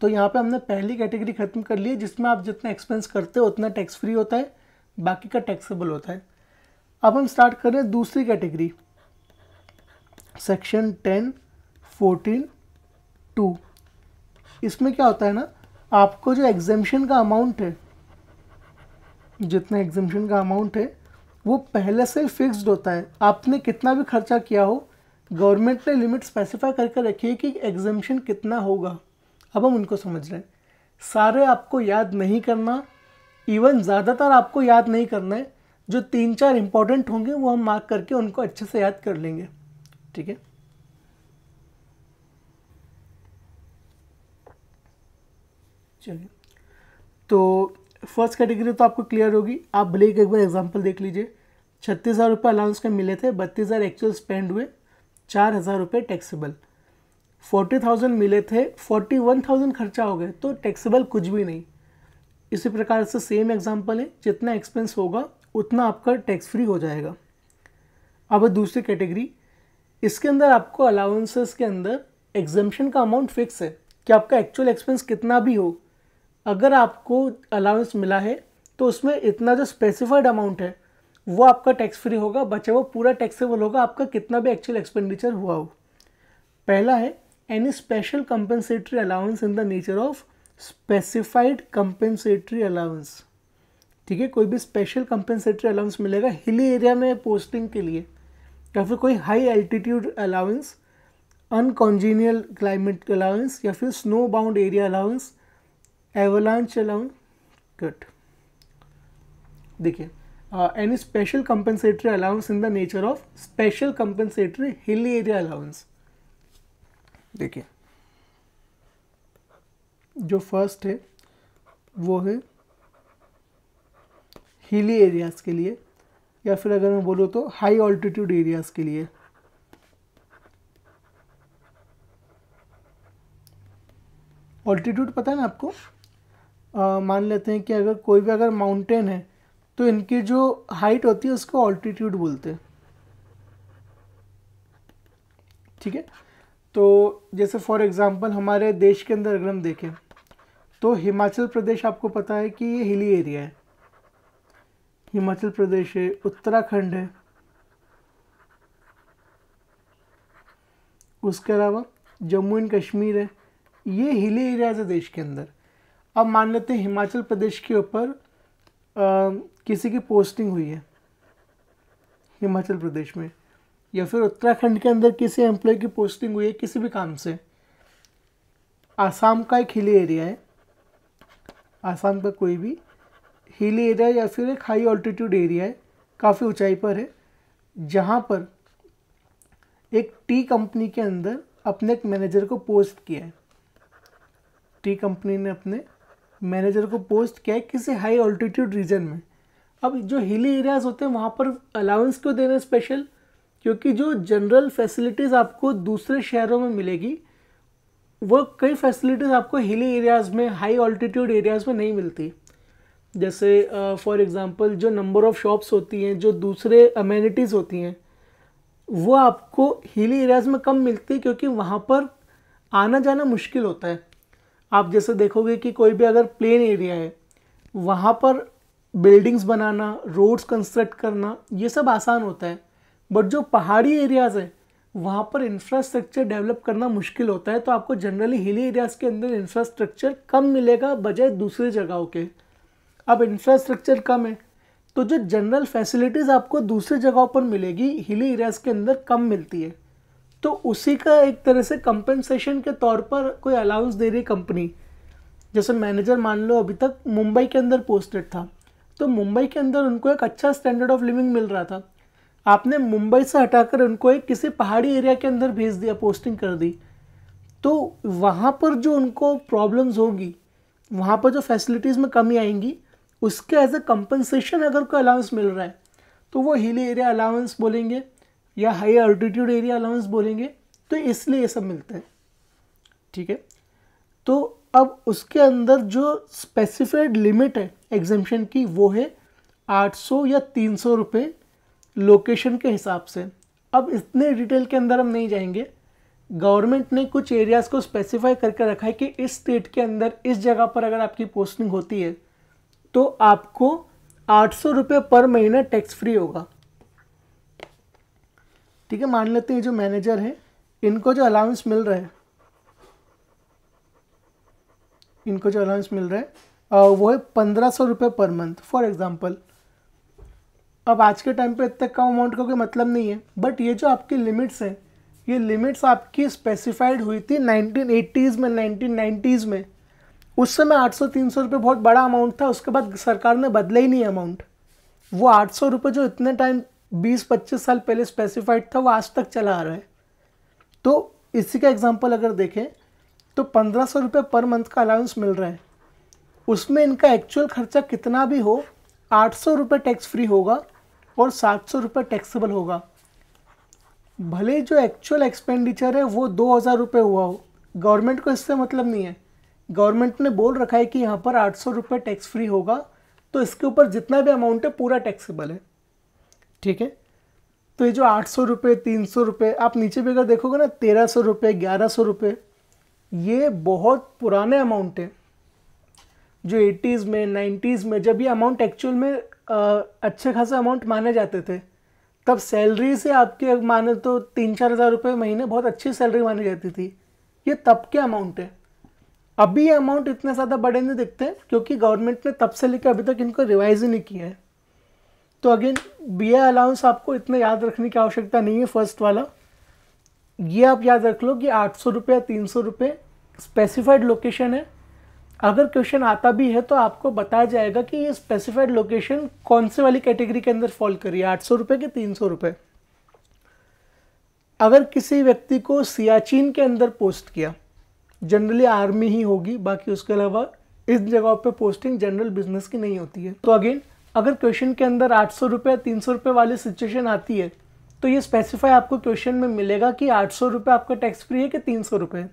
तो यहाँ पे हमने पहली कैटेगरी ख़त्म कर ली है जिसमें आप जितना एक्सपेंस करते हो उतना टैक्स फ्री होता है बाकी का टैक्सेबल होता है अब हम स्टार्ट कर रहे हैं दूसरी category section ten fourteen two इसमें क्या होता है ना आपको जो एग्जेम्शन का अमाउंट है जितना एग्जेम्शन का अमाउंट है वो पहले से फिक्स्ड होता है आपने कितना भी खर्चा किया हो गवर्नमेंट ने लिमिट स्पेसिफाई करके रखी है कि एग्जेम्शन कितना होगा अब हम उनको समझ रहे हैं सारे आपको याद नहीं करना इवन ज़्यादातर आपको याद नहीं करना है जो तीन चार इंपॉर्टेंट होंगे वो हम मार्क करके उनको अच्छे से याद कर लेंगे ठीक है चलिए तो फर्स्ट कैटेगरी तो आपको क्लियर होगी आप भले ही एक बार एग्जांपल देख लीजिए छत्तीस हज़ार रुपये अलाउंस के मिले थे बत्तीस हज़ार एक्चुअल स्पेंड हुए चार हज़ार रुपये टैक्सीबल फोर्टी थाउजेंड मिले थे फोर्टी वन थाउजेंड खर्चा हो गए तो टैक्सेबल कुछ भी नहीं इसी प्रकार से सेम एग्जाम्पल है जितना एक्सपेंस होगा उतना आपका टैक्स फ्री हो जाएगा अब दूसरी कैटेगरी इसके अंदर आपको अलाउंसेस के अंदर एग्जम्पन का अमाउंट फिक्स है कि आपका एक्चुअल एक्सपेंस कितना भी हो अगर आपको अलाउंस मिला है तो उसमें इतना जो स्पेसिफाइड अमाउंट है वो आपका टैक्स फ्री होगा बचे वो पूरा टैक्सेबल होगा आपका कितना भी एक्चुअल एक्सपेंडिचर हुआ हो पहला है any special compensatory allowance in the nature of specified compensatory allowance ठीक है कोई भी स्पेशल कंपेंसेटरी अलाउंस मिलेगा हिली एरिया में पोस्टिंग के लिए या फिर कोई high altitude allowance uncongenial climate allowance या फिर snow bound area allowance avalanche allowance गट देखिए any special compensatory allowance in the nature of special compensatory hilly area allowance देखिए जो फर्स्ट है वो है हिली एरियाज़ के लिए या फिर अगर मैं बोलूँ तो हाई ऑल्टीट्यूड एरियाज़ के लिए ऑल्टीट्यूड पता है ना आपको आ, मान लेते हैं कि अगर कोई भी अगर माउंटेन है तो इनकी जो हाइट होती है उसको ऑल्टीट्यूड बोलते हैं ठीक है तो जैसे फॉर एग्ज़ाम्पल हमारे देश के अंदर अगर हम देखें तो हिमाचल प्रदेश आपको पता है कि ये हिली एरिया है हिमाचल प्रदेश है उत्तराखंड है उसके अलावा जम्मू एंड कश्मीर है ये हिली एरियाज़ है देश के अंदर अब मान लेते हैं हिमाचल प्रदेश के ऊपर किसी की पोस्टिंग हुई है हिमाचल प्रदेश में या फिर उत्तराखंड के अंदर किसी एम्प्लॉय की पोस्टिंग हुई है किसी भी काम से आसाम का एक हिली एरिया है आसाम का कोई भी हिली एरिया या फिर एक हाई ऑल्टीट्यूड एरिया है काफ़ी ऊंचाई पर है जहाँ पर एक टी कंपनी के अंदर अपने एक मैनेजर को पोस्ट किया है टी कंपनी ने अपने मैनेजर को पोस्ट किया है किसी हाई ऑल्टीट्यूड रीजन में अब जो हिली एरियाज़ होते हैं वहाँ पर अलाउंस क्यों देना स्पेशल क्योंकि जो जनरल फैसिलिटीज़ आपको दूसरे शहरों में मिलेगी वो कई फैसिलिटीज़ आपको हिली एरियाज़ में हाई ऑल्टीट्यूड एरियाज़ में नहीं मिलती जैसे फॉर uh, एग्ज़ाम्पल जो नंबर ऑफ़ शॉप्स होती हैं जो दूसरे अमेनिटीज़ होती हैं वो आपको हिली एरियाज़ में कम मिलती है क्योंकि वहाँ पर आना जाना मुश्किल होता है आप जैसे देखोगे कि कोई भी अगर प्लेन एरिया है वहाँ पर बिल्डिंग्स बनाना रोड्स कंस्ट्रक्ट करना ये सब आसान होता है बट जो पहाड़ी एरियाज़ हैं वहाँ पर इंफ्रास्ट्रक्चर डेवलप करना मुश्किल होता है तो आपको जनरली हिली एरियाज़ के अंदर इंफ्रास्ट्रक्चर कम मिलेगा बजाय दूसरी जगहों के अब इंफ्रास्ट्रक्चर कम है तो जो जनरल फैसिलिटीज़ आपको दूसरी जगहों पर मिलेगी हिली एरियाज़ के अंदर कम मिलती है तो उसी का एक तरह से कंपनसेशन के तौर पर कोई अलाउंस दे रही कंपनी जैसे मैनेजर मान लो अभी तक मुंबई के अंदर पोस्टेड था तो मुंबई के अंदर उनको एक अच्छा स्टैंडर्ड ऑफ लिविंग मिल रहा था आपने मुंबई से हटाकर उनको एक किसी पहाड़ी एरिया के अंदर भेज दिया पोस्टिंग कर दी तो वहाँ पर जो उनको प्रॉब्लम्स होंगी वहाँ पर जो फैसिलिटीज़ में कमी आएंगी उसके एज ए कंपनसेशन अगर कोई अलाउंस मिल रहा है तो वो हिली एरिया अलाउंस बोलेंगे या हाई अल्टीट्यूड एरिया अलाउंस बोलेंगे तो इसलिए ये सब मिलता है ठीक है तो अब उसके अंदर जो स्पेसिफाइड लिमिट है एग्जामेशन की वो है 800 या तीन सौ रुपये लोकेशन के हिसाब से अब इतने डिटेल के अंदर हम नहीं जाएंगे गवर्नमेंट ने कुछ एरियाज़ को स्पेसिफाई करके रखा है कि इस स्टेट के अंदर इस जगह पर अगर आपकी पोस्टिंग होती है तो आपको आठ सौ रुपये पर महीना टैक्स फ्री होगा ठीक है मान लेते हैं जो मैनेजर है इनको जो अलाउंस मिल रहा है इनको जो अलाउंस मिल रहा है वो है पंद्रह सौ रुपये पर मंथ फॉर एग्ज़ाम्पल अब आज के टाइम पे इतने कम अमाउंट का कोई मतलब नहीं है बट ये जो आपकी लिमिट्स हैं ये लिमिट्स आपकी स्पेसिफाइड हुई थी नाइनटीन में नाइनटीन में उस समय आठ सौ तीन सौ रुपये बहुत बड़ा अमाउंट था उसके बाद सरकार ने बदला ही नहीं अमाउंट वो आठ सौ रुपये जो इतने टाइम बीस पच्चीस साल पहले स्पेसिफाइड था वो आज तक चला आ रहा है तो इसी का एग्जाम्पल अगर देखें तो पंद्रह सौ रुपये पर मंथ का अलाउंस मिल रहा है उसमें इनका एक्चुअल खर्चा कितना भी हो आठ सौ रुपये टैक्स फ्री होगा और सात सौ रुपये टैक्सेबल होगा भले जो एक्चुअल एक्सपेंडिचर है वो दो हज़ार रुपये हुआ हो गवर्नमेंट को इससे मतलब नहीं है गवर्नमेंट ने बोल रखा है कि यहाँ पर आठ सौ रुपये टैक्स फ्री होगा तो इसके ऊपर जितना भी अमाउंट है पूरा टैक्सेबल है ठीक है तो ये जो आठ सौ रुपये तीन सौ रुपये आप नीचे भी अगर देखोगे ना तेरह सौ रुपये ग्यारह सौ रुपये ये बहुत पुराने अमाउंट है जो एटीज़ में नाइन्टीज़ में जब ये अमाउंट एक्चुअल में अच्छे खासे अमाउंट माने जाते थे तब सैलरी से आपके माने तो तीन चार हज़ार रुपये महीने बहुत अच्छी सैलरी मानी जाती थी ये तब के अमाउंट है अभी ये अमाउंट इतने ज़्यादा बड़े नहीं दिखते क्योंकि गवर्नमेंट ने तब से लेकर अभी तक इनको रिवाइज ही नहीं किया है तो अगेन बी ए अलाउंस आपको इतने याद रखने की आवश्यकता नहीं है फर्स्ट वाला ये आप याद रख लो कि आठ सौ रुपये या तीन सौ रुपये स्पेसिफाइड लोकेशन है अगर क्वेश्चन आता भी है तो आपको बताया जाएगा कि ये स्पेसिफाइड लोकेशन कौन से वाली कैटेगरी के अंदर फॉल करिए आठ सौ रुपये के तीन सौ रुपये अगर किसी व्यक्ति को सियाचिन के अंदर पोस्ट किया जनरली आर्मी ही होगी बाकी उसके अलावा इस जगह पे पोस्टिंग जनरल बिजनेस की नहीं होती है तो अगेन अगर क्वेश्चन के अंदर आठ सौ रुपये तीन सौ रुपये वाली सिचुएशन आती है तो ये स्पेसिफाई आपको क्वेश्चन में मिलेगा कि आठ सौ रुपये आपका टैक्स फ्री है कि तीन सौ रुपये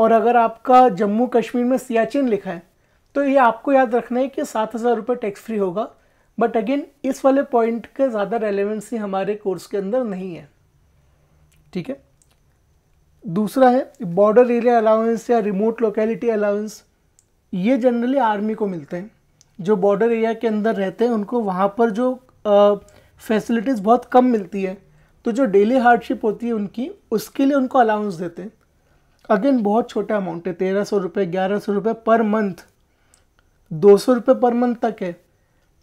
और अगर आपका जम्मू कश्मीर में सियाचिन लिखा है तो ये आपको याद रखना है कि सात हज़ार रुपये टैक्स फ्री होगा बट अगेन इस वाले पॉइंट का ज़्यादा रेलिवेंसी हमारे कोर्स के अंदर नहीं है ठीक है दूसरा है बॉर्डर एरिया अलाउंस या रिमोट लोकेलिटी अलाउंस ये जनरली आर्मी को मिलते हैं जो बॉर्डर एरिया के अंदर रहते हैं उनको वहाँ पर जो फैसिलिटीज़ बहुत कम मिलती है तो जो डेली हार्डशिप होती है उनकी उसके लिए उनको अलाउंस देते हैं अगेन बहुत छोटा अमाउंट है तेरह सौ रुपये ग्यारह सौ रुपये पर मंथ दो सौ रुपये पर मंथ तक है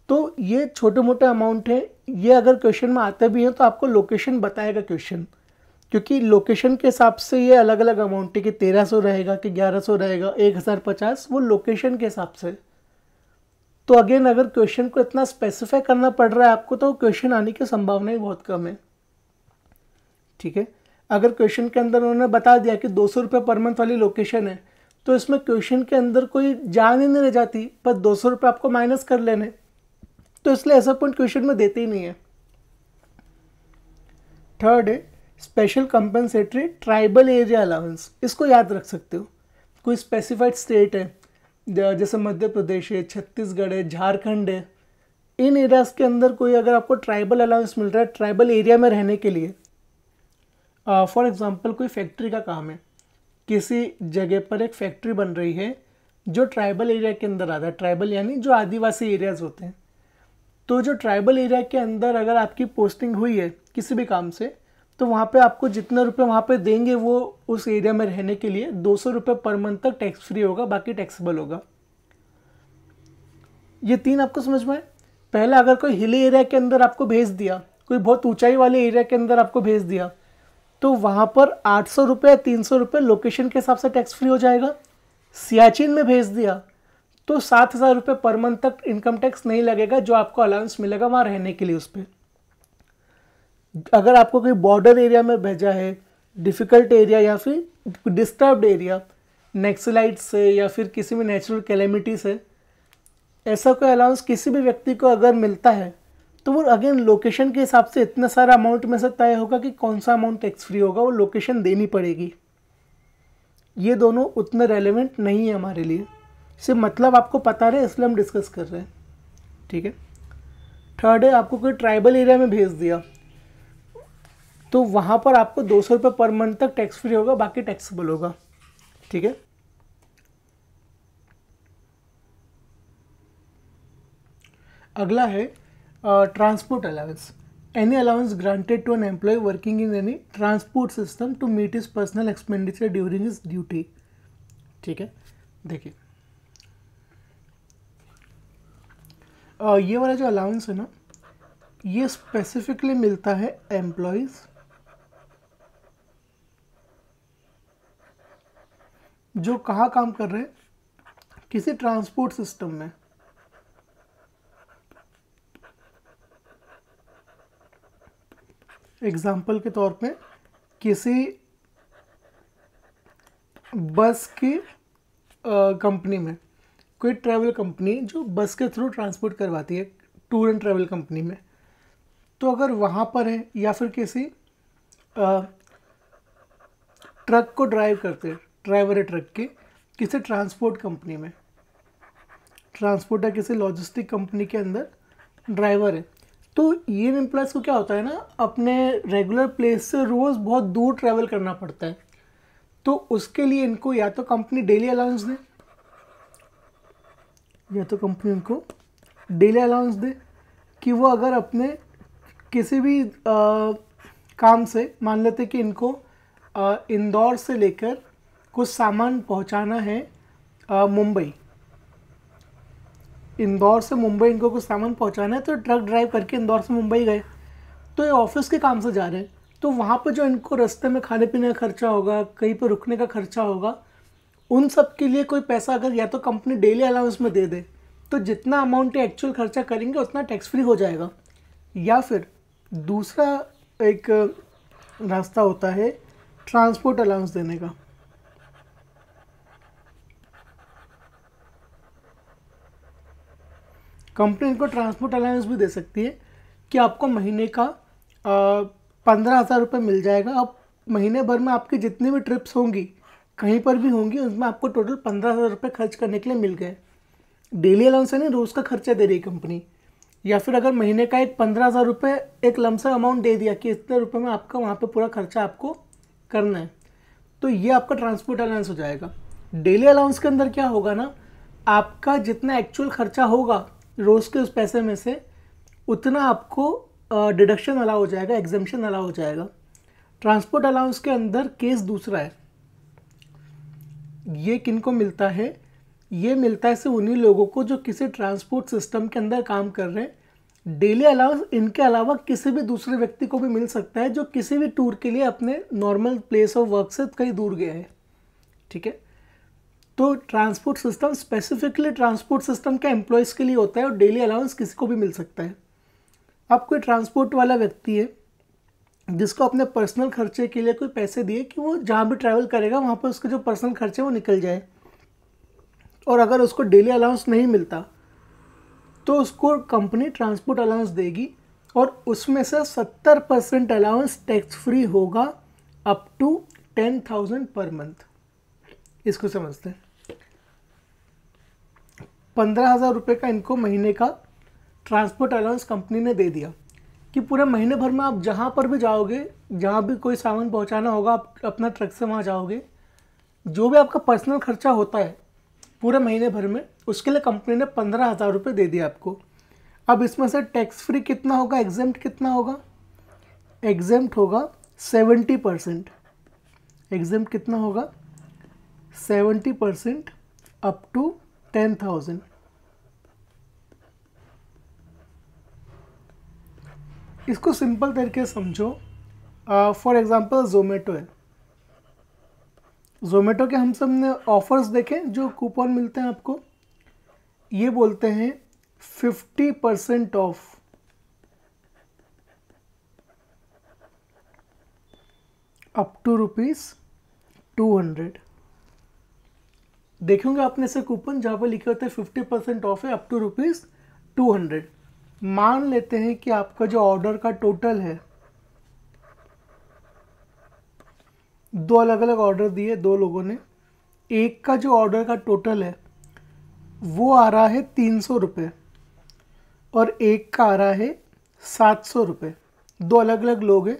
तो ये छोटे मोटे अमाउंट है ये अगर क्वेश्चन में आते भी हैं तो आपको लोकेशन बताएगा क्वेश्चन क्योंकि लोकेशन के हिसाब से ये अलग अलग अमाउंट है कि तेरह सौ रहेगा कि ग्यारह सौ रहेगा एक हज़ार पचास वो लोकेशन के हिसाब से तो अगेन अगर क्वेश्चन को इतना स्पेसिफाई करना पड़ रहा है आपको तो क्वेश्चन आने की संभावना ही बहुत कम है ठीक है अगर क्वेश्चन के अंदर उन्होंने बता दिया कि दो सौ पर मंथ वाली लोकेशन है तो इसमें क्वेश्चन के अंदर कोई जान ही नहीं रह जाती पर दो सौ आपको माइनस कर लेने तो इसलिए ऐसा पॉइंट क्वेश्चन में देते ही नहीं है थर्ड है special compensatory tribal area allowance इसको याद रख सकते हो कोई स्पेसिफाइड स्टेट है जैसे मध्य प्रदेश है छत्तीसगढ़ है झारखंड है इन एरियाज़ के अंदर कोई अगर आपको ट्राइबल अलाउंस मिल रहा है ट्राइबल एरिया में रहने के लिए फॉर uh, एग्ज़ाम्पल कोई फैक्ट्री का काम है किसी जगह पर एक फैक्ट्री बन रही है जो ट्राइबल एरिया के अंदर आता है ट्राइबल यानी जो आदिवासी एरियाज़ होते हैं तो जो ट्राइबल एरिया के अंदर अगर आपकी पोस्टिंग हुई है किसी भी काम से तो वहाँ पे आपको जितने रुपए वहाँ पे देंगे वो उस एरिया में रहने के लिए दो सौ रुपये पर मंथ तक टैक्स फ्री होगा बाकी टैक्सेबल होगा ये तीन आपको समझ में पहला अगर कोई हिली एरिया के अंदर आपको भेज दिया कोई बहुत ऊंचाई वाले एरिया के अंदर आपको भेज दिया तो वहाँ पर आठ सौ रुपये तीन सौ रुपये लोकेशन के हिसाब से टैक्स फ्री हो जाएगा सियाचिन में भेज दिया तो सात हज़ार रुपये पर मंथ तक इनकम टैक्स नहीं लगेगा जो आपको अलाउंस मिलेगा वहाँ रहने के लिए उस पर अगर आपको कोई बॉर्डर एरिया में भेजा है डिफ़िकल्ट एरिया या फिर डिस्टर्ब्ड एरिया नेक्सलाइट से या फिर किसी भी नेचुरल कैलेमिटी से ऐसा कोई अलाउंस किसी भी व्यक्ति को अगर मिलता है तो वो अगेन लोकेशन के हिसाब से इतना सारा अमाउंट में से तय होगा कि कौन सा अमाउंट टैक्स फ्री होगा वो लोकेशन देनी पड़ेगी ये दोनों उतने रेलिवेंट नहीं है हमारे लिए सिर्फ मतलब आपको पता रहे इसलिए हम डिस्कस कर रहे हैं ठीक है थर्ड है आपको कोई ट्राइबल एरिया में भेज दिया तो वहाँ पर आपको दो सौ रुपये पर मंथ तक टैक्स फ्री होगा बाकी टैक्सेबल होगा ठीक है अगला है uh, transport allowance. Any allowance granted to an employee working in any transport system to meet his personal expenditure during his duty. ठीक है देखिए uh, ये वाला जो अलाउंस है ना ये स्पेसिफिकली मिलता है एम्प्लॉयज़ जो कहाँ काम कर रहे हैं किसी ट्रांसपोर्ट सिस्टम में एग्ज़ाम्पल के तौर पे किसी बस की कंपनी में कोई ट्रैवल कंपनी जो बस के थ्रू ट्रांसपोर्ट करवाती है टूर एंड ट्रैवल कंपनी में तो अगर वहाँ पर है या फिर किसी आ, ट्रक को ड्राइव करते हैं ड्राइवर है ट्रक के किसी ट्रांसपोर्ट कंपनी में ट्रांसपोर्ट या किसी लॉजिस्टिक कंपनी के अंदर ड्राइवर है तो ई एम एम्प्लॉयज़ को क्या होता है ना अपने रेगुलर प्लेस से रोज़ बहुत दूर ट्रैवल करना पड़ता है तो उसके लिए इनको या तो कंपनी डेली अलाउंस दे या तो कंपनी इनको डेली अलाउंस दे कि वो अगर अपने किसी भी आ, काम से मान लेते कि इनको इंदौर से लेकर कुछ सामान पहुंचाना है मुंबई इंदौर से मुंबई इनको कुछ सामान पहुंचाना है तो ट्रक ड्राइव करके इंदौर से मुंबई गए तो ये ऑफिस के काम से जा रहे हैं तो वहाँ पर जो इनको रास्ते में खाने पीने का खर्चा होगा कहीं पर रुकने का खर्चा होगा उन सब के लिए कोई पैसा अगर या तो कंपनी डेली अलाउंस में दे दे तो जितना अमाउंट एक्चुअल खर्चा करेंगे उतना टैक्स फ्री हो जाएगा या फिर दूसरा एक रास्ता होता है ट्रांसपोर्ट अलाउंस देने का कंपनी इनको ट्रांसपोर्ट अलाउंस भी दे सकती है कि आपको महीने का पंद्रह हज़ार रुपये मिल जाएगा अब महीने भर में आपकी जितनी भी ट्रिप्स होंगी कहीं पर भी होंगी उसमें आपको टोटल पंद्रह हज़ार रुपये खर्च करने के लिए मिल गए डेली अलाउंस है नहीं रोज़ का खर्चा दे रही कंपनी या फिर अगर महीने का एक पंद्रह हज़ार रुपये एक लमसम अमाउंट दे दिया कि इतने रुपये में आपका वहाँ पर पूरा खर्चा आपको करना है तो ये आपका ट्रांसपोर्ट अलाउंस हो जाएगा डेली अलाउंस के अंदर क्या होगा ना आपका जितना एक्चुअल खर्चा होगा रोज़ के उस पैसे में से उतना आपको डिडक्शन अलाउ हो जाएगा एग्जामेशन अलाउ हो जाएगा ट्रांसपोर्ट अलाउंस के अंदर केस दूसरा है ये किन को मिलता है ये मिलता है सिर्फ उन्हीं लोगों को जो किसी ट्रांसपोर्ट सिस्टम के अंदर काम कर रहे हैं डेली अलाउंस इनके अलावा किसी भी दूसरे व्यक्ति को भी मिल सकता है जो किसी भी टूर के लिए अपने नॉर्मल प्लेस ऑफ वर्क से कहीं दूर गया है ठीक है तो transport system specifically transport system का एम्प्लॉयज़ के लिए होता है और डेली अलाउंस किसी को भी मिल सकता है आप कोई ट्रांसपोर्ट वाला व्यक्ति है जिसको अपने पर्सनल खर्चे के लिए कोई पैसे दिए कि वो जहाँ भी ट्रैवल करेगा वहाँ पर उसके जो पर्सनल खर्चे वो निकल जाए और अगर उसको डेली अलाउंस नहीं मिलता तो उसको कंपनी ट्रांसपोर्ट अलाउंस देगी और उसमें से सत्तर परसेंट अलाउंस टैक्स फ्री होगा up to ten thousand per month इसको समझते हैं पंद्रह हज़ार रुपये का इनको महीने का ट्रांसपोर्ट अलाउंस कंपनी ने दे दिया कि पूरे महीने भर में आप जहाँ पर भी जाओगे जहाँ भी कोई सामान पहुँचाना होगा आप अपना ट्रक से वहाँ जाओगे जो भी आपका पर्सनल खर्चा होता है पूरे महीने भर में उसके लिए कंपनी ने पंद्रह हज़ार रुपये दे दिया आपको अब इसमें से टैक्स फ्री कितना होगा एग्जेम्प्ट कितना होगा एग्जेम्ट होगा सेवेंटी परसेंट एग्जेम्प्ट कितना होगा seventy percent up to ten thousand इसको सिंपल तरीके समझो फॉर एग्जांपल जोमेटो है जोमेटो के हम सब ने ऑफर्स देखे जो कूपन मिलते हैं आपको ये बोलते हैं fifty percent off up to rupees two hundred देखेंगे आपने से कूपन जहाँ पर लिखे होते हैं फिफ्टी परसेंट ऑफ है up to rupees two hundred मान लेते हैं कि आपका जो ऑर्डर का टोटल है दो अलग अलग ऑर्डर दिए दो लोगों ने एक का जो ऑर्डर का टोटल है वो आ रहा है तीन सौ रुपये और एक का आ रहा है सात सौ रुपये दो अलग अलग लोग हैं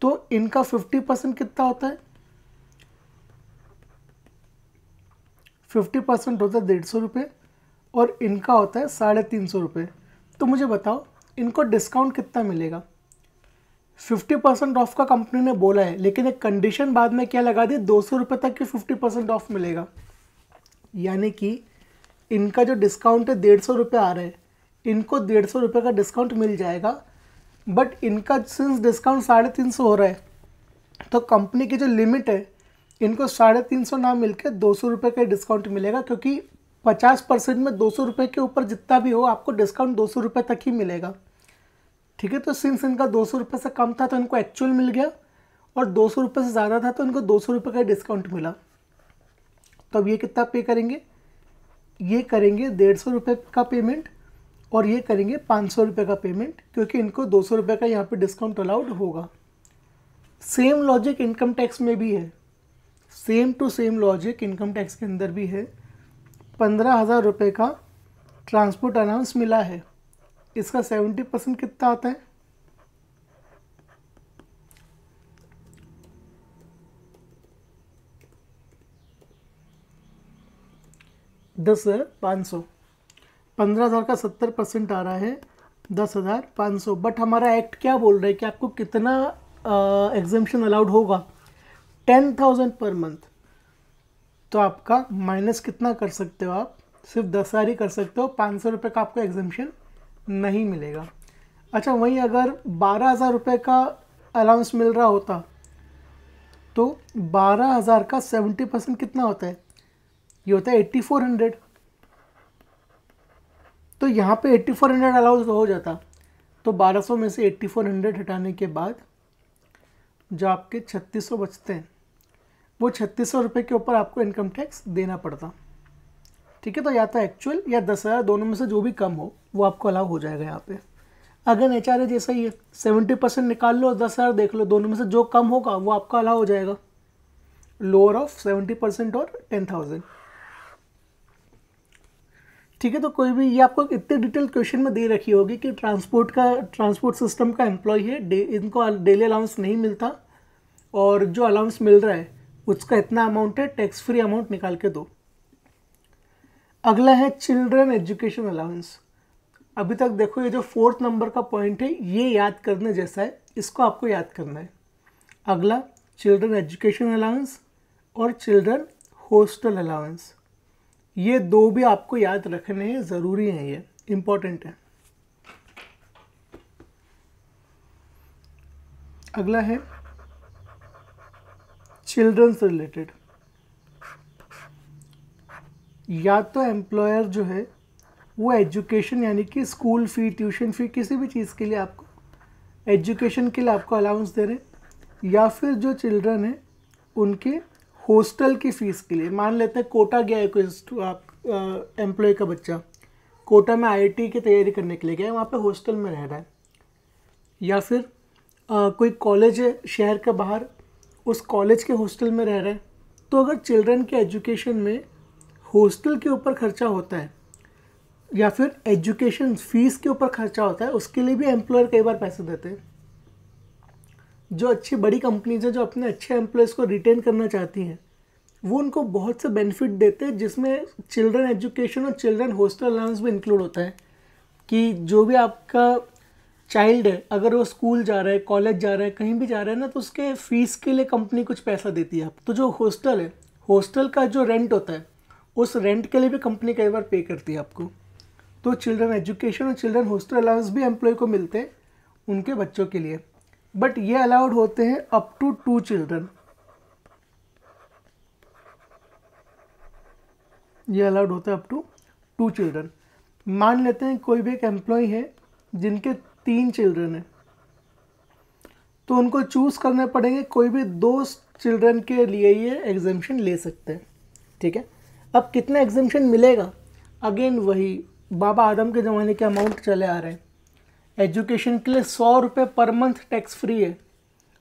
तो इनका फिफ्टी परसेंट कितना होता है फिफ्टी परसेंट होता है डेढ़ सौ रुपये और इनका होता है साढ़े तीन सौ रुपये तो मुझे बताओ इनको डिस्काउंट कितना मिलेगा फिफ्टी परसेंट ऑफ का कंपनी ने बोला है लेकिन एक कंडीशन बाद में क्या लगा दी दो सौ रुपये तक के फिफ्टी परसेंट ऑफ मिलेगा यानी कि इनका जो डिस्काउंट है डेढ़ सौ रुपये आ रहा है इनको डेढ़ सौ रुपये का डिस्काउंट मिल जाएगा बट इनका सिंस डिस्काउंट साढ़े तीन सौ हो रहा है तो कंपनी की जो लिमिट है इनको साढ़े तीन सौ ना मिलकर दो सौ रुपये का डिस्काउंट मिलेगा क्योंकि पचास परसेंट में दो सौ रुपये के ऊपर जितना भी हो आपको डिस्काउंट दो सौ रुपये तक ही मिलेगा ठीक है तो सिंस इनका दो सौ रुपये से कम था तो इनको एक्चुअल मिल गया और दो सौ रुपये से ज़्यादा था तो इनको दो सौ रुपये का डिस्काउंट मिला तो अब ये कितना पे करेंगे ये करेंगे डेढ़ सौ रुपये का पेमेंट और ये करेंगे पाँच सौ रुपये का पेमेंट क्योंकि इनको दो सौ रुपये का यहाँ पर डिस्काउंट अलाउड होगा सेम लॉजिक इनकम टैक्स में भी है same to same logic income tax के अंदर भी है पंद्रह हज़ार रुपये का ट्रांसपोर्ट अनाउंस मिला है इसका सेवेंटी परसेंट कितना आता है दस हज़ार पाँच सौ पंद्रह हज़ार का सत्तर परसेंट आ रहा है दस हज़ार पाँच सौ बट हमारा एक्ट क्या बोल रहा है कि आपको कितना एग्जामेशन अलाउड होगा टेन थाउजेंड पर मंथ तो आपका माइनस कितना कर सकते हो आप सिर्फ दस हज़ार ही कर सकते हो पाँच सौ रुपये का आपको एग्जामेशन नहीं मिलेगा अच्छा वहीं अगर बारह हज़ार रुपये का अलाउंस मिल रहा होता तो बारह हज़ार का सेवेंटी परसेंट कितना होता है ये होता है एट्टी फोर हंड्रेड तो यहाँ पे एट्टी फोर हंड्रेड अलाउंस हो जाता तो बारह सौ में से एट्टी फोर हंड्रेड हटाने के बाद जो आपके छत्तीस सौ बचते हैं वो छत्तीस सौ रुपये के ऊपर आपको इनकम टैक्स देना पड़ता ठीक है तो या तो एक्चुअल या दस हज़ार दोनों में से जो भी कम हो वो आपको अलाउ हो जाएगा यहाँ पे अगर एच आर जैसा ही है सेवेंटी परसेंट निकाल लो दस हज़ार देख लो दोनों में से जो कम होगा वो आपका अलाउ हो जाएगा लोअर ऑफ सेवेंटी परसेंट और टेन थाउजेंड ठीक है तो कोई भी ये आपको इतने डिटेल क्वेश्चन में दे रखी होगी कि ट्रांसपोर्ट का ट्रांसपोर्ट सिस्टम का एम्प्लॉय है डे, इनको डेली अलाउंस नहीं मिलता और जो अलाउंस मिल रहा है उसका इतना अमाउंट है टैक्स फ्री अमाउंट निकाल के दो अगला है चिल्ड्रन एजुकेशन अलाउंस अभी तक देखो ये जो फोर्थ नंबर का पॉइंट है ये याद करने जैसा है इसको आपको याद करना है अगला चिल्ड्रन एजुकेशन अलाउंस और चिल्ड्रन हॉस्टल अलाउंस ये दो भी आपको याद रखने हैं ज़रूरी हैं ये इम्पॉर्टेंट है अगला है चिल्ड्रंस रिलेटेड या तो एम्प्लॉयर जो है वो एजुकेशन यानी कि स्कूल फ़ी ट्यूशन फ़ी किसी भी चीज़ के लिए आपको एजुकेशन के लिए आपको अलाउंस दे रहे या फिर जो चिल्ड्रन है उनके हॉस्टल की फ़ीस के लिए मान लेते हैं कोटा गया है कोई आप एम्प्लॉय का बच्चा कोटा में आईआईटी की तैयारी करने के लिए गया वहाँ पे हॉस्टल में रह रहा है या फिर आ, कोई कॉलेज है शहर के बाहर उस कॉलेज के हॉस्टल में रह रहे हैं तो अगर चिल्ड्रन के एजुकेशन में हॉस्टल के ऊपर खर्चा होता है या फिर एजुकेशन फीस के ऊपर खर्चा होता है उसके लिए भी एम्प्लॉयर कई बार पैसे देते हैं जो अच्छी बड़ी कंपनीज हैं जो अपने अच्छे एम्प्लॉयज़ को रिटेन करना चाहती हैं वो उनको बहुत से बेनिफिट देते हैं जिसमें चिल्ड्रन एजुकेशन और चिल्ड्रन हॉस्टल अलाउंस भी इंक्लूड होता है कि जो भी आपका चाइल्ड है अगर वो स्कूल जा रहा है कॉलेज जा रहा है कहीं भी जा रहा है ना तो उसके फीस के लिए कंपनी कुछ पैसा देती है आप तो जो हॉस्टल है हॉस्टल का जो रेंट होता है उस रेंट के लिए भी कंपनी कई बार पे करती है आपको तो चिल्ड्रन एजुकेशन और चिल्ड्रन हॉस्टल अलाउंस भी एम्प्लॉय को मिलते हैं उनके बच्चों के लिए बट ये अलाउड होते हैं अप टू टू चिल्ड्रन ये अलाउड होता है अप टू टू चिल्ड्रन मान लेते हैं कोई भी एक एम्प्लॉय है जिनके तीन चिल्ड्रन हैं तो उनको चूज़ करने पड़ेंगे कोई भी दो चिल्ड्रन के लिए ये एग्जामेशन ले सकते हैं ठीक है अब कितना एग्जामेशन मिलेगा अगेन वही बाबा आदम के ज़माने के अमाउंट चले आ रहे हैं एजुकेशन के लिए सौ रुपये पर मंथ टैक्स फ्री है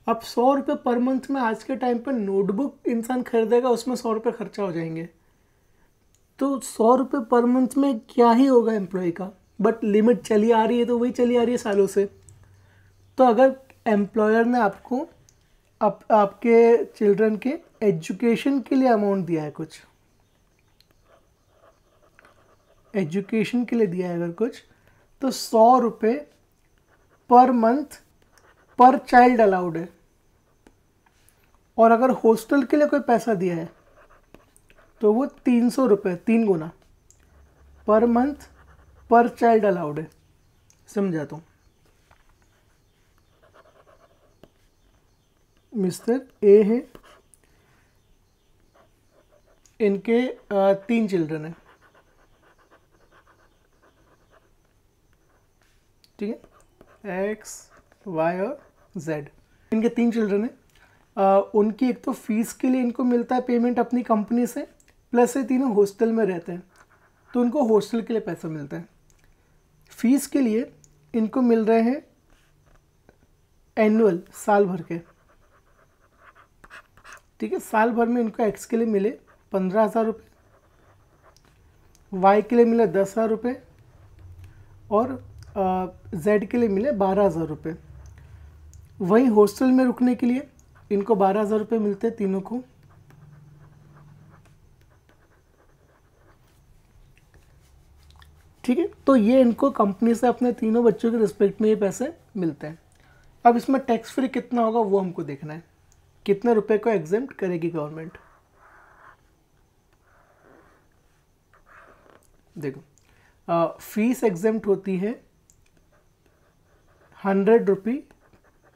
अब सौ रुपये पर मंथ में आज के टाइम पर नोटबुक इंसान खरीदेगा उसमें सौ रुपये खर्चा हो जाएंगे तो सौ रुपये पर मंथ में क्या ही होगा एम्प्लॉय का बट लिमिट चली आ रही है तो वही चली आ रही है सालों से तो अगर एम्प्लॉयर ने आपको आप, आपके चिल्ड्रन के एजुकेशन के लिए अमाउंट दिया है कुछ एजुकेशन के लिए दिया है अगर कुछ तो सौ रुपये पर मंथ पर चाइल्ड अलाउड है और अगर हॉस्टल के लिए कोई पैसा दिया है तो वो तीन सौ रुपये तीन गुना पर मंथ पर चाइल्ड अलाउड है समझाता हूँ मिस्टर ए है इनके तीन चिल्ड्रन है ठीक है एक्स वाई और जेड इनके तीन चिल्ड्रन है उनकी एक तो फीस के लिए इनको मिलता है पेमेंट अपनी कंपनी से प्लस ये तीनों हॉस्टल में रहते हैं तो उनको हॉस्टल के लिए पैसा मिलता है फीस के लिए इनको मिल रहे हैं एनुअल साल भर के ठीक है साल भर में इनको एक्स के लिए मिले पंद्रह हज़ार रुपये वाई के लिए मिले दस हज़ार रुपये और जेड के लिए मिले बारह हज़ार रुपये वहीं हॉस्टल में रुकने के लिए इनको बारह हज़ार रुपये मिलते तीनों को तो ये इनको कंपनी से अपने तीनों बच्चों के रिस्पेक्ट में ये पैसे मिलते हैं अब इसमें टैक्स फ्री कितना होगा वो हमको देखना है कितने रुपए को एग्जाम करेगी गवर्नमेंट देखो फीस एग्जाम होती है हंड्रेड रुपी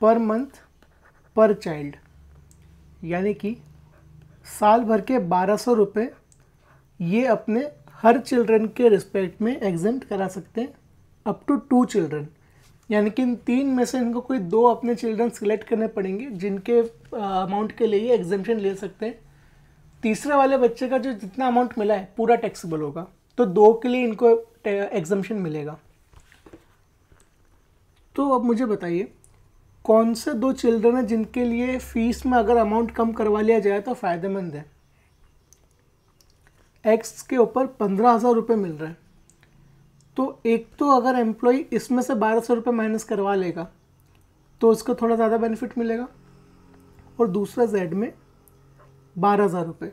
पर मंथ पर चाइल्ड यानी कि साल भर के बारह सौ रुपये ये अपने हर चिल्ड्रन के रिस्पेक्ट में एग्जेंट करा सकते हैं अप टू टू चिल्ड्रन यानी कि इन तीन में से इनको कोई दो अपने चिल्ड्रन सिलेक्ट करने पड़ेंगे जिनके अमाउंट के लिए एग्जेम्पन ले सकते हैं तीसरे वाले बच्चे का जो जितना अमाउंट मिला है पूरा टैक्सीबल होगा तो दो के लिए इनको एग्जम्पन मिलेगा तो अब मुझे बताइए कौन से दो चिल्ड्रन हैं जिनके लिए फ़ीस में अगर अमाउंट कम करवा लिया जाए तो फ़ायदेमंद है एक्स के ऊपर पंद्रह हज़ार रुपये मिल रहे हैं तो एक तो अगर एम्प्लॉई इसमें से बारह सौ रुपये माइनस करवा लेगा तो उसको थोड़ा ज़्यादा बेनिफिट मिलेगा और दूसरा जेड में बारह हज़ार रुपये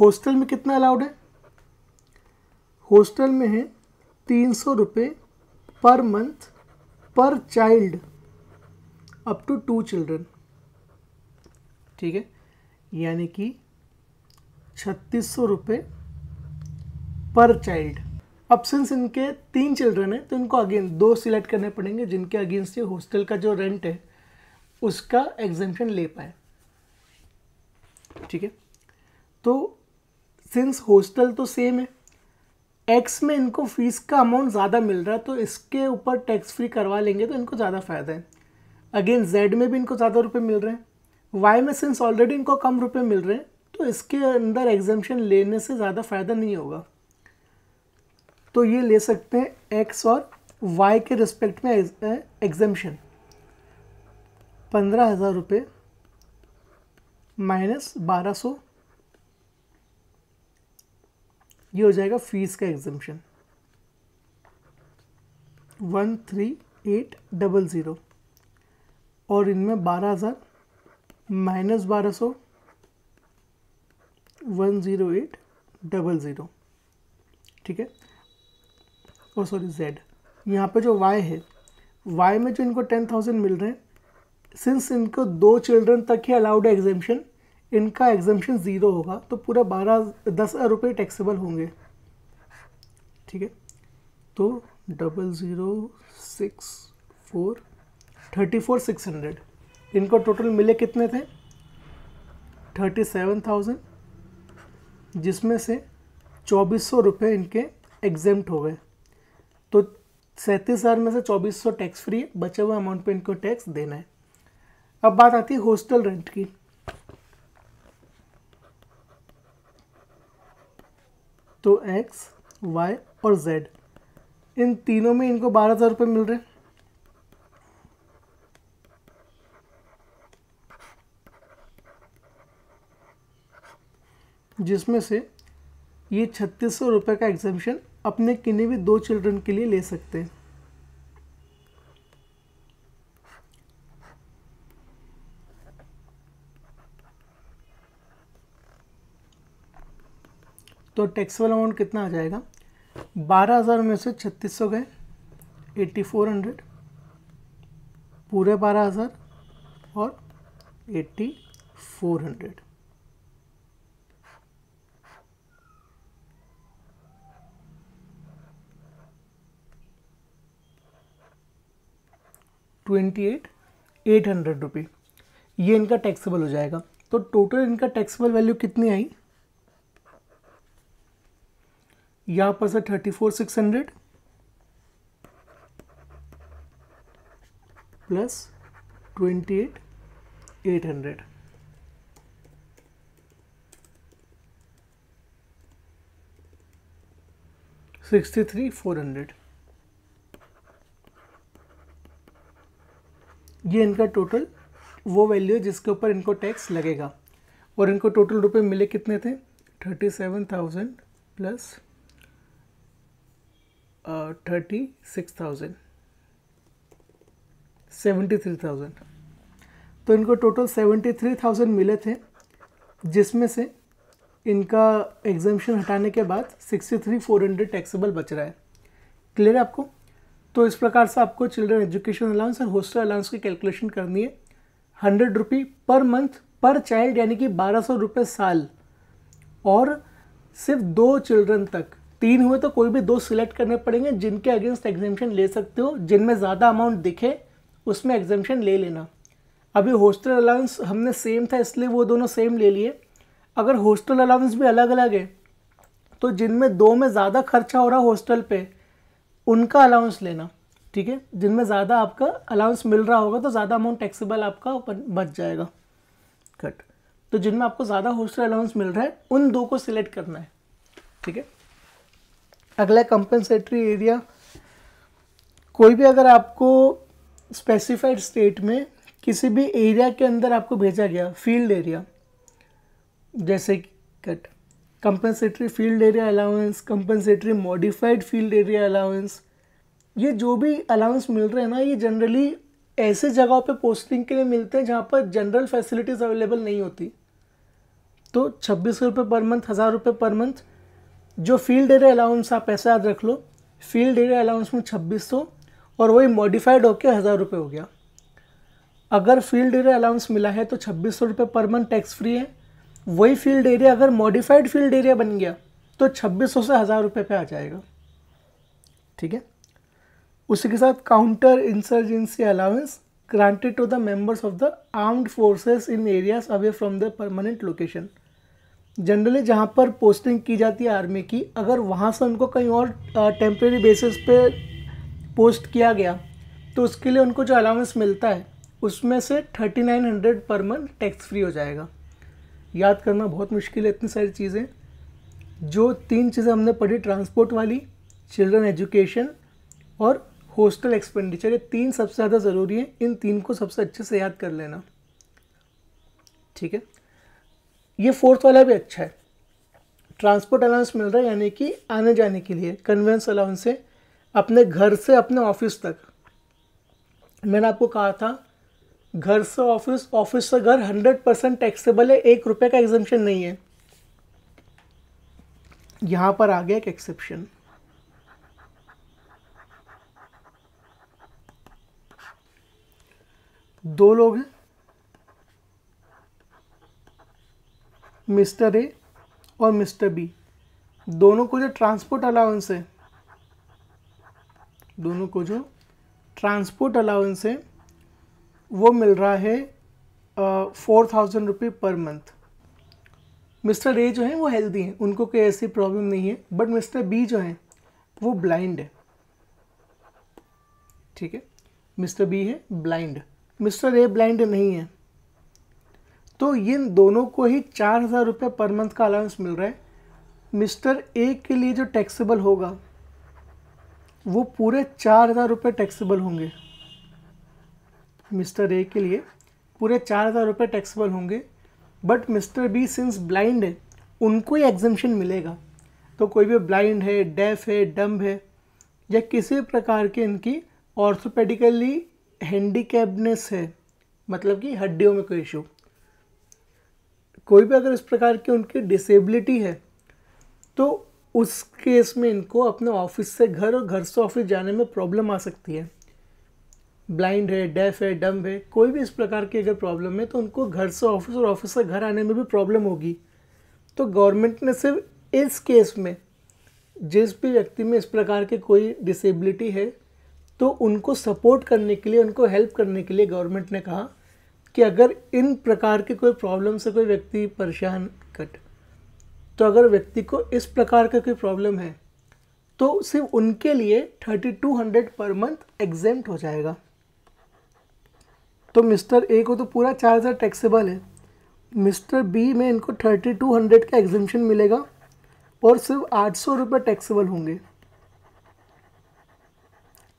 हॉस्टल में कितना अलाउड है हॉस्टल में है तीन सौ रुपये पर मंथ पर child up to two children ठीक है यानी कि छत्तीस सौ रुपये पर चाइल्ड अब सिंस इनके तीन चिल्ड्रन हैं तो इनको अगेन दो सिलेक्ट करने पड़ेंगे जिनके अगेंस्ट ये हॉस्टल का जो रेंट है उसका एग्जेंशन ले पाए ठीक है तो सिंस हॉस्टल तो सेम है एक्स में इनको फीस का अमाउंट ज़्यादा मिल रहा है तो इसके ऊपर टैक्स फ्री करवा लेंगे तो इनको ज़्यादा फ़ायदा है अगेन जेड में भी इनको ज़्यादा रुपये मिल रहे हैं वाई में सिंस ऑलरेडी इनको कम रुपये मिल रहे हैं तो इसके अंदर एग्जामेशन लेने से ज़्यादा फ़ायदा नहीं होगा तो ये ले सकते हैं एक्स और वाई के रिस्पेक्ट में एग्जामेशन पंद्रह हज़ार रुपये माइनस बारह सौ ये हो जाएगा फीस का exemption one three eight double zero और इनमें बारह हज़ार माइनस बारह सौ one zero eight double zero ठीक है और सॉरी जेड यहाँ पे जो वाई है वाई में जो इनको टेन थाउजेंड मिल रहे हैं सिंस इनको दो चिल्ड्रन तक ही अलाउड है एग्जेम्पन इनका एग्जेम्पन ज़ीरो होगा तो पूरा बारह दस हज़ार रुपये टैक्सेबल होंगे ठीक है तो double zero six four thirty four six hundred इनको टोटल मिले कितने थे थर्टी सेवन थाउजेंड जिसमें से चौबीस सौ रुपये इनके एग्जेम्ट हो गए तो सैंतीस हज़ार में से चौबीस सौ टैक्स फ्री है बचे हुए अमाउंट पे इनको टैक्स देना है अब बात आती है हॉस्टल रेंट की तो एक्स वाई और जेड इन तीनों में इनको बारह हज़ार रुपये मिल रहे हैं जिसमें से ये छत्तीस सौ रुपये का एग्जामिशन अपने किन्हीं भी दो चिल्ड्रन के लिए ले सकते हैं तो टैक्सेबल अमाउंट कितना आ जाएगा बारह हज़ार में से छत्तीस सौ गए एट्टी फोर हंड्रेड पूरे बारह हज़ार और eighty four hundred twenty eight eight hundred rupee ये इनका टैक्सेबल हो जाएगा तो टोटल इनका टैक्सेबल वैल्यू कितनी आई यहाँ पर से thirty four six hundred plus twenty eight eight hundred sixty three four hundred ये इनका टोटल वो वैल्यू है जिसके ऊपर इनको टैक्स लगेगा और इनको टोटल रुपए मिले कितने थे thirty seven thousand plus thirty six thousand seventy three thousand तो इनको टोटल सेवेंटी थ्री थाउजेंड मिले थे जिसमें से इनका एग्जामेशन हटाने के बाद sixty three four hundred taxable बच रहा है क्लियर है आपको तो इस प्रकार से आपको चिल्ड्रन एजुकेशन अलाउंस और हॉस्टल अलाउंस की कैलकुलेशन करनी है हंड्रेड रुपी पर मंथ पर चाइल्ड यानी कि बारह सौ रुपये साल और सिर्फ दो चिल्ड्रन तक तीन हुए तो कोई भी दो सिलेक्ट करने पड़ेंगे जिनके अगेंस्ट एग्जामेशन ले सकते हो जिनमें ज़्यादा अमाउंट दिखे उसमें एग्जामेशन ले लेना अभी हॉस्टल अलाउंस हमने सेम था इसलिए वो दोनों सेम ले लिए अगर हॉस्टल अलाउंस भी अलग अलग है तो जिनमें दो में ज़्यादा खर्चा हो रहा हॉस्टल पे उनका अलाउंस लेना ठीक है जिनमें ज़्यादा आपका अलाउंस मिल रहा होगा तो ज़्यादा अमाउंट टैक्सीबल आपका बच जाएगा कट तो जिनमें आपको ज़्यादा हॉस्टल अलाउंस मिल रहा है उन दो को सिलेक्ट करना है ठीक है अगला कंपनसेटरी एरिया कोई भी अगर आपको स्पेसिफाइड स्टेट में किसी भी एरिया के अंदर आपको भेजा गया फील्ड एरिया जैसे कट compensatory field area allowance compensatory modified field area allowance ये जो भी अलाउंस मिल रहे हैं ना ये जनरली ऐसे जगहों पे पोस्टिंग के लिए मिलते हैं जहाँ पर जनरल फैसिलिटीज़ अवेलेबल नहीं होती तो छब्बीस रुपये पर मंथ हज़ार रुपये पर मंथ जो फील्ड एरिया अलाउंस आप ऐसा याद रख लो फील्ड एरिया अलाउंस में छब्बीस सौ और वही मॉडिफाइड होकर हज़ार रुपये हो गया अगर फील्ड एरिया अलाउंस मिला है तो छब्बीस सौ रुपये पर मंथ टैक्स फ्री है वही फील्ड एरिया अगर मॉडिफाइड फील्ड एरिया बन गया तो छब्बीस सौ से हज़ार रुपये पे आ जाएगा ठीक है उसी के साथ counter insurgency allowance granted to the members of the armed forces in areas away from the permanent location generally जहाँ पर पोस्टिंग की जाती है आर्मी की अगर वहाँ से उनको कहीं और टेम्प्रेरी बेसिस पे पोस्ट किया गया तो उसके लिए उनको जो अलाउंस मिलता है उसमें से thirty nine hundred per month tax free हो जाएगा याद करना बहुत मुश्किल है इतनी सारी चीज़ें जो तीन चीज़ें हमने पढ़ी ट्रांसपोर्ट वाली चिल्ड्रन एजुकेशन और होस्टल एक्सपेंडिचर ये तीन सबसे ज़्यादा ज़रूरी है इन तीन को सबसे अच्छे से याद कर लेना ठीक है ये फोर्थ वाला भी अच्छा है ट्रांसपोर्ट अलाउंस मिल रहा है यानी कि आने जाने के लिए कन्वेंस अलाउंस है अपने घर से अपने ऑफिस तक मैंने आपको कहा था घर से ऑफिस ऑफिस से घर हंड्रेड परसेंट टैक्सेबल है एक रुपये का एग्जामेशन नहीं है यहां पर आ गया एक एक्सेप्शन दो लोग हैं मिस्टर ए और मिस्टर बी दोनों को जो ट्रांसपोर्ट अलाउंस है दोनों को जो ट्रांसपोर्ट अलाउंस है वो मिल रहा है फोर थाउजेंड रुपये पर मंथ मिस्टर ए जो हैं वो हेल्दी हैं उनको कोई ऐसी प्रॉब्लम नहीं है बट मिस्टर बी जो है वो ब्लाइंड है ठीक है मिस्टर बी है ब्लाइंड मिस्टर ए ब्लाइंड नहीं है तो इन दोनों को ही चार हज़ार रुपये पर मंथ का अलाउंस मिल रहा है मिस्टर ए के लिए जो टैक्सेबल होगा वो पूरे चार हज़ार रुपये टैक्सेबल होंगे मिस्टर ए के लिए पूरे चार हज़ार रुपये टैक्सेबल होंगे but mister B since blind है उनको ही एग्जम्पन मिलेगा तो कोई भी ब्लाइंड है डेफ है डम्ब है या किसी प्रकार के इनकी ऑर्थोपेडिकली हैंडीकैपनेस है मतलब कि हड्डियों में कोई इशू कोई भी अगर इस प्रकार की उनकी डिसेबिलिटी है तो उस केस में इनको अपने ऑफिस से घर और घर से ऑफिस जाने में प्रॉब्लम आ सकती है ब्लाइंड है डेफ है डम्ब है कोई भी इस प्रकार की अगर प्रॉब्लम है तो उनको घर से ऑफिस और ऑफिस से घर आने में भी प्रॉब्लम होगी तो गवर्नमेंट ने सिर्फ इस केस में जिस भी व्यक्ति में इस प्रकार के कोई डिसेबिलिटी है तो उनको सपोर्ट करने के लिए उनको हेल्प करने के लिए गवर्नमेंट ने कहा कि अगर इन प्रकार के कोई प्रॉब्लम से कोई व्यक्ति परेशान कट तो अगर व्यक्ति को इस प्रकार का कोई प्रॉब्लम है तो सिर्फ उनके लिए thirty two hundred per month exempt हो जाएगा तो मिस्टर ए को तो पूरा चार हज़ार टैक्सेबल है मिस्टर बी में इनको थर्टी टू हंड्रेड का एग्जिबिशन मिलेगा और सिर्फ आठ सौ रुपये टैक्सेबल होंगे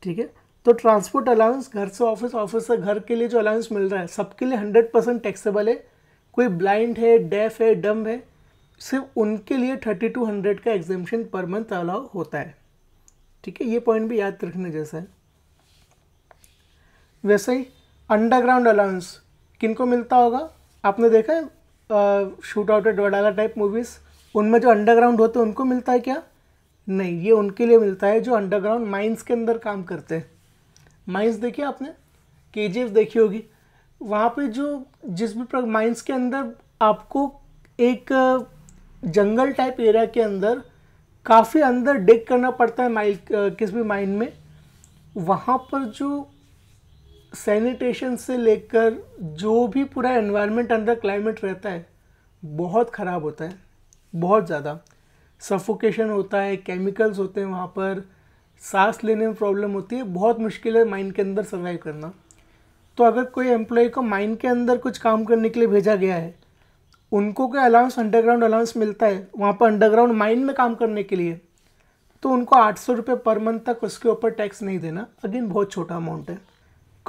ठीक है तो ट्रांसपोर्ट अलाउंस घर से ऑफिस ऑफिस से घर के लिए जो अलाउंस मिल रहा है सबके लिए हंड्रेड परसेंट टैक्सेबल है कोई ब्लाइंड है डेफ है डम है सिर्फ उनके लिए थर्टी टू हंड्रेड का एग्जामेशन पर मंथ अलाउ होता है ठीक है ये पॉइंट भी याद रखने जैसा है वैसे ही अंडरग्राउंड अलाउंस किनको मिलता होगा आपने देखा है shoot out at Wadala type movies उनमें जो अंडरग्राउंड होते हैं उनको मिलता है क्या नहीं ये उनके लिए मिलता है जो अंडरग्राउंड माइंस के अंदर काम करते हैं माइंस देखिए आपने के जी एफ देखी होगी वहाँ पे जो जिस भी माइंस के अंदर आपको एक जंगल टाइप एरिया के अंदर काफ़ी अंदर डिग करना पड़ता है माइल किस भी माइंड में वहाँ पर जो सैनिटेशन से लेकर जो भी पूरा एनवायरनमेंट अंडर क्लाइमेट रहता है बहुत ख़राब होता है बहुत ज़्यादा सफोकेशन होता है केमिकल्स होते हैं वहाँ पर सांस लेने में प्रॉब्लम होती है बहुत मुश्किल है माइंड के अंदर सर्वाइव करना तो अगर कोई एम्प्लॉय को माइन के अंदर कुछ काम करने के लिए भेजा गया है उनको कोई अलाउंस अंडरग्राउंड अलाउंस मिलता है वहाँ पर अंडरग्राउंड माइन में काम करने के लिए तो उनको आठ सौ रुपये पर मंथ तक उसके ऊपर टैक्स नहीं देना अगेन बहुत छोटा अमाउंट है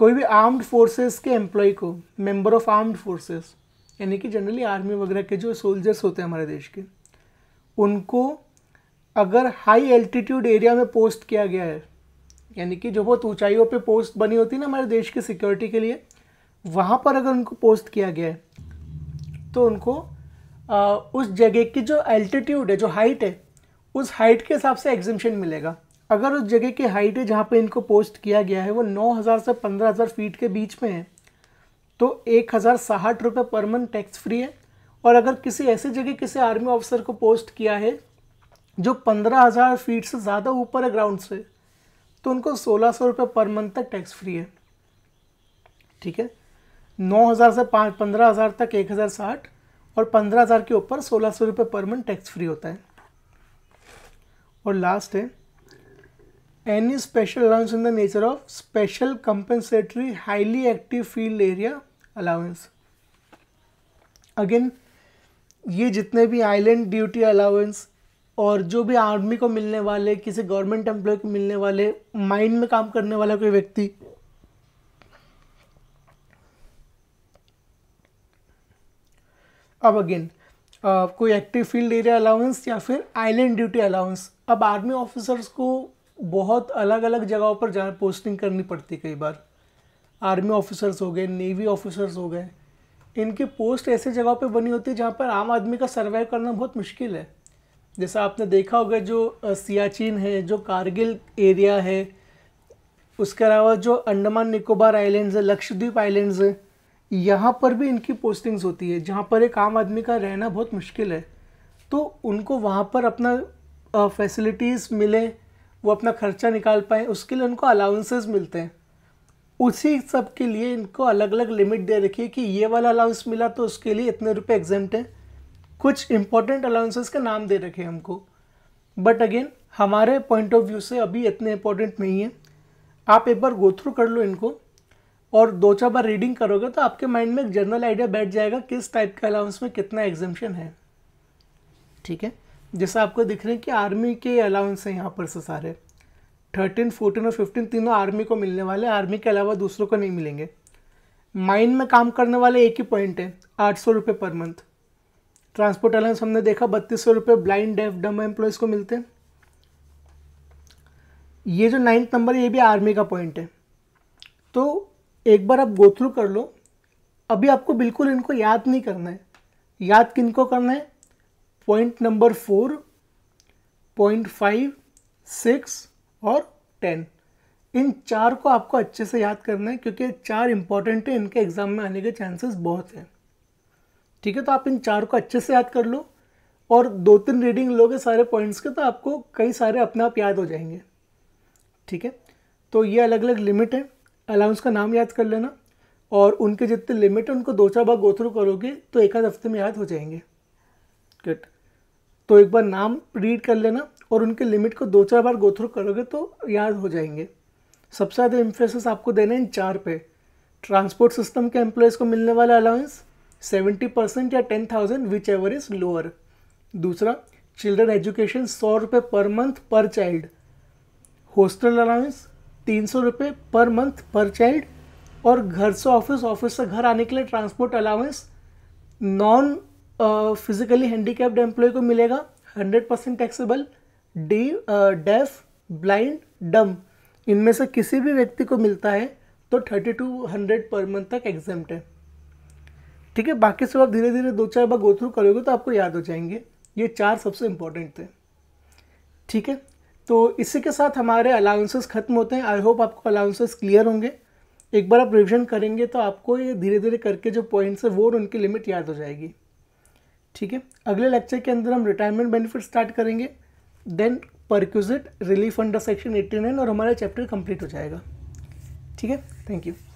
कोई भी आर्म्ड फोर्सेस के एम्प्लॉय को मेंबर ऑफ आर्म्ड फोर्सेस यानी कि जनरली आर्मी वगैरह के जो सोल्जर्स होते हैं हमारे देश के उनको अगर हाई एल्टीट्यूड एरिया में पोस्ट किया गया है यानी कि जो बहुत ऊंचाइयों पे पोस्ट बनी होती है ना हमारे देश की सिक्योरिटी के लिए वहाँ पर अगर उनको पोस्ट किया गया है तो उनको आ, उस जगह की जो एल्टीट्यूड है जो हाइट है उस हाइट के हिसाब से एग्जिमिशन मिलेगा अगर उस जगह की हाइट है जहाँ पर इनको पोस्ट किया गया है वो 9000 से 15000 फीट के बीच में है तो एक हज़ार साठ रुपये पर मंथ टैक्स फ्री है और अगर किसी ऐसे जगह किसी आर्मी ऑफिसर को पोस्ट किया है जो पंद्रह हज़ार फीट से ज़्यादा ऊपर है ग्राउंड से तो उनको सोलह सौ रुपये पर मंथ तक टैक्स फ्री है ठीक है नौ हज़ार से पाँच पंद्रह हज़ार तक एक हज़ार साठ और पंद्रह हज़ार के ऊपर सोलह सौ रुपये पर मंथ टैक्स फ्री होता है और लास्ट है any special allowance in the nature of special compensatory highly active field area allowance again ये जितने भी आइलैंड ड्यूटी अलाउंस और जो भी आर्मी को मिलने वाले किसी गवर्नमेंट एम्प्लॉय को मिलने वाले माइन में काम करने वाला कोई व्यक्ति अब अगेन कोई एक्टिव फील्ड एरिया अलाउंस या फिर आइलैंड ड्यूटी अलाउंस अब आर्मी ऑफिसर्स को बहुत अलग अलग जगहों पर जहाँ पोस्टिंग करनी पड़ती कई बार आर्मी ऑफिसर्स हो गए नेवी ऑफिसर्स हो गए इनकी पोस्ट ऐसे जगहों पर बनी होती है जहाँ पर आम आदमी का सर्वाइव करना बहुत मुश्किल है जैसा आपने देखा होगा जो सियाचिन है जो कारगिल एरिया है उसके अलावा जो अंडमान निकोबार आइलैंड्स है लक्षद्वीप आइलैंड्स है यहाँ पर भी इनकी पोस्टिंग्स होती है जहाँ पर एक आम आदमी का रहना बहुत मुश्किल है तो उनको वहाँ पर अपना फैसिलिटीज़ मिले वो अपना खर्चा निकाल पाएँ उसके लिए उनको अलाउंसेस मिलते हैं उसी सब के लिए इनको अलग अलग लिमिट दे रखी है कि ये वाला अलाउंस मिला तो उसके लिए इतने रुपए एग्जाम्ट हैं कुछ इंपॉर्टेंट अलाउंसेस के नाम दे रखे हैं हमको बट अगेन हमारे पॉइंट ऑफ व्यू से अभी इतने इंपॉर्टेंट नहीं है आप एक बार गो थ्रू कर लो इनको और दो चार बार रीडिंग करोगे तो आपके माइंड में एक जनरल आइडिया बैठ जाएगा किस टाइप के अलाउंस में कितना एग्जामेशन है ठीक है जैसा आपको दिख रहे हैं कि आर्मी के अलाउंस हैं यहाँ पर से सारे थर्टीन फोर्टीन और फिफ्टीन तीनों आर्मी को मिलने वाले आर्मी के अलावा दूसरों को नहीं मिलेंगे माइन में काम करने वाले एक ही पॉइंट है आठ सौ रुपये पर मंथ ट्रांसपोर्ट अलाउंस हमने देखा बत्तीस सौ रुपये ब्लाइंड डेफ डम एम्प्लॉयज़ को मिलते हैं ये जो नाइन्थ नंबर है ये भी आर्मी का पॉइंट है तो एक बार आप गो थ्रू कर लो अभी आपको बिल्कुल इनको याद नहीं करना है याद किनको करना है point number four point five six और टेन इन चार को आपको अच्छे से याद करना है क्योंकि चार इंपॉर्टेंट है इनके एग्ज़ाम में आने के चांसेस बहुत हैं ठीक है तो आप इन चार को अच्छे से याद कर लो और दो तीन रीडिंग लोगे सारे पॉइंट्स के तो आपको कई सारे अपने आप याद हो जाएंगे ठीक है तो ये अलग अलग लिमिट है अलाउंस का नाम याद कर लेना और उनके जितने लिमिट है उनको दो चार बार गोथ्रू करोगे तो एक आध हफ्ते में याद हो जाएंगे किट तो एक बार नाम रीड कर लेना और उनके लिमिट को दो चार बार गो थ्रू करोगे तो याद हो जाएंगे सबसे ज़्यादा इम्फोसिस आपको देना है इन चार पे ट्रांसपोर्ट सिस्टम के एम्प्लॉयज़ को मिलने वाला अलाउंस सेवेंटी परसेंट या ten thousand whichever is lower दूसरा चिल्ड्रन एजुकेशन सौ रुपये पर मंथ पर चाइल्ड हॉस्टल अलाउंस तीन सौ रुपये पर मंथ पर चाइल्ड और घर से ऑफिस ऑफिस से घर आने के लिए transport allowance non physically handicapped employee को मिलेगा hundred percent taxable D deaf blind dumb इनमें से किसी भी व्यक्ति को मिलता है तो thirty two hundred per month तक एग्जाम है ठीक है बाकी सब आप धीरे धीरे दो चार बार गो थ्रू करोगे तो आपको याद हो जाएंगे ये चार सबसे इम्पोर्टेंट थे ठीक है तो इसी के साथ हमारे अलाउंसेस ख़त्म होते हैं आई होप आपको अलाउंसेस क्लियर होंगे एक बार आप रिविजन करेंगे तो आपको ये धीरे धीरे करके जो पॉइंट्स है वो और उनकी लिमिट याद हो जाएगी ठीक है अगले लेक्चर के अंदर हम रिटायरमेंट बेनिफिट स्टार्ट करेंगे then perquisite relief under section eighty और हमारा चैप्टर कंप्लीट हो जाएगा ठीक है थैंक यू